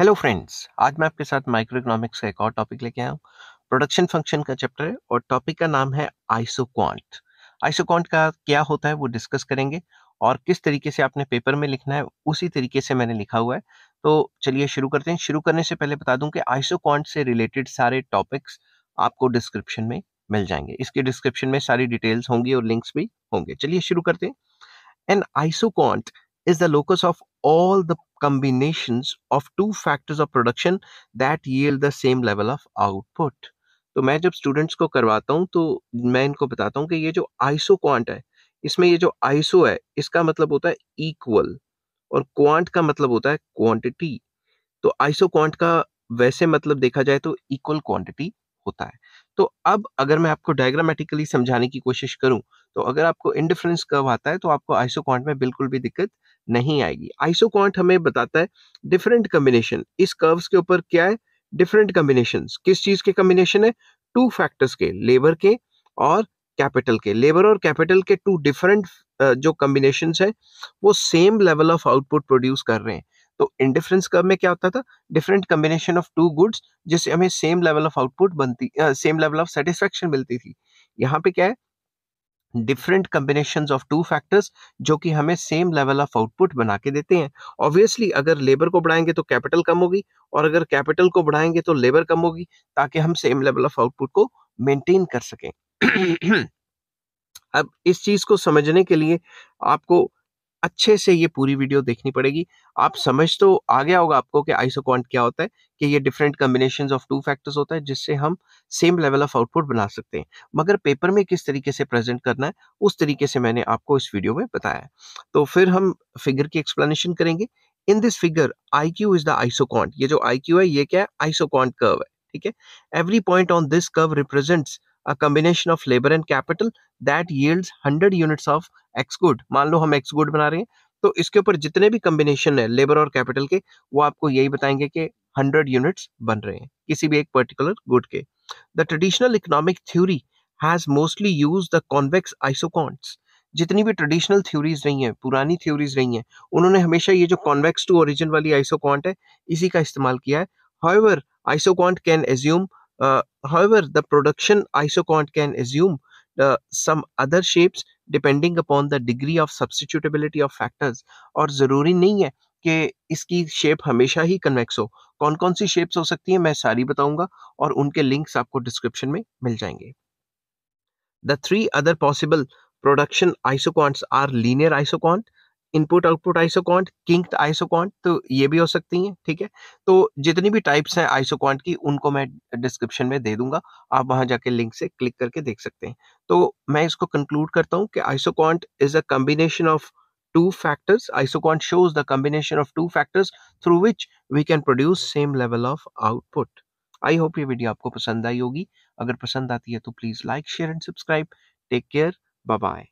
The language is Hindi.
हेलो फ्रेंड्स आज मैं आपके साथ माइक्रो इकोनॉमिक्स का एक और टॉपिक लेके आया हूँ प्रोडक्शन फंक्शन का चैप्टर है और टॉपिक का नाम है आइसोक्वांट आइसोक्वांट का क्या होता है वो डिस्कस करेंगे और किस तरीके से आपने पेपर में लिखना है उसी तरीके से मैंने लिखा हुआ है तो चलिए शुरू करते हैं शुरू करने से पहले बता दूं कि आइसोक्वांट से रिलेटेड सारे टॉपिक्स आपको डिस्क्रिप्शन में मिल जाएंगे इसके डिस्क्रिप्शन में सारी डिटेल्स होंगी और लिंक्स भी होंगे चलिए शुरू करते हैं an isoquant is the locus of all the combinations of two factors of production that yield the same level of output. तो मैं जब स्टूडेंट्स को करवाता हूँ तो मैं इनको बताता हूँ कि ये जो आइसो क्वांट है इसमें ये जो आइसो है इसका मतलब होता है इक्वल और क्वांट का मतलब होता है क्वांटिटी तो आइसो क्वांट का वैसे मतलब देखा जाए तो इक्वल क्वांटिटी होता है तो अब अगर मैं आपको डायग्रामेटिकली समझाने की कोशिश करूं तो अगर आपको इनडिफरेंस कर्व आता है तो आपको आइसोक्वांट में बिल्कुल भी दिक्कत नहीं आएगी आइसोक्वांट हमें बताता है डिफरेंट कम्बिनेशन इस कर्व्स के ऊपर क्या है डिफरेंट कम्बिनेशन किस चीज के कम्बिनेशन है टू फैक्टर्स के लेबर के और कैपिटल के लेबर और कैपिटल के टू डिफरेंट जो कम्बिनेशन है वो same level of output produce कर रहे हैं तो इंडिफरेंस कर्व में क्या होता था different combination of two goods जिससे हमें सेम लेवल ऑफ आउटपुट बनती सेम लेवल ऑफ सेटिस्फेक्शन मिलती थी यहाँ पे क्या है different combination of two factors जो कि हमें सेम लेवल ऑफ आउटपुट बना के देते हैं ऑब्वियसली अगर लेबर को बढ़ाएंगे तो कैपिटल कम होगी और अगर कैपिटल को बढ़ाएंगे तो लेबर कम होगी ताकि हम सेम लेवल ऑफ आउटपुट को मेंटेन कर सकें अब इस चीज को समझने के लिए आपको अच्छे से ये पूरी वीडियो देखनी पड़ेगी आप हाँ। समझ तो आ गया होगा आपको कि आइसो क्वांट क्या होता है कि ये different combination of two factors होता है जिससे हम सेम लेवल ऑफ आउटपुट बना सकते हैं मगर पेपर में किस तरीके से प्रेजेंट करना है उस तरीके से मैंने आपको इस वीडियो में बताया तो फिर हम फिगर की एक्सप्लेनेशन करेंगे in this figure I Q is the isoquant ये जो आई क्यू है ये क्या है आइसो क्वांट कर्व है ठीक है every point on this curve represents a combination of labour and capital that yields 100 units of X good मान लो हम एक्स गुड बना रहे हैं तो इसके ऊपर जितने भी कम्बिनेशन है लेबर और कैपिटल के वो आपको यही बताएंगे कि हंड्रेड यूनिट्स बन रहे हैं किसी भी एक पर्टिकुलर गुड के the traditional economic theory has mostly use the convex isoquants जितनी भी ट्रेडिशनल थ्योरीज रही हैं पुरानी थ्योरीज रही हैं उन्होंने हमेशा ये जो कॉन्वेक्स टू ओरिजिन वाली आइसोकॉन्ट है इसी का इस्तेमाल किया है however isoquant can assume however the production isoquant can assume Uh, some other shapes depending upon the degree of substitutability of factors और ज़रूरी नहीं है कि इसकी शेप हमेशा ही कन्वेक्स हो कौन कौन सी शेप्स हो सकती हैं मैं सारी बताऊंगा और उनके लिंक्स आपको डिस्क्रिप्शन में मिल जाएंगे the three other possible production isoquants are linear isoquant input output isoquant kinked isoquant तो ये भी हो सकती हैं ठीक है तो जितनी भी टाइप्स हैं आइसोकॉन्ट की उनको मैं डिस्क्रिप्शन में दे दूंगा आप वहां जाके लिंक से क्लिक करके देख सकते हैं तो मैं इसको कंक्लूड करता हूँ कि isoquant is a combination of two factors isoquant shows the combination of two factors through which we can produce same level of output I hope ये वीडियो आपको पसंद आई होगी अगर पसंद आती है तो please like share and subscribe take care bye bye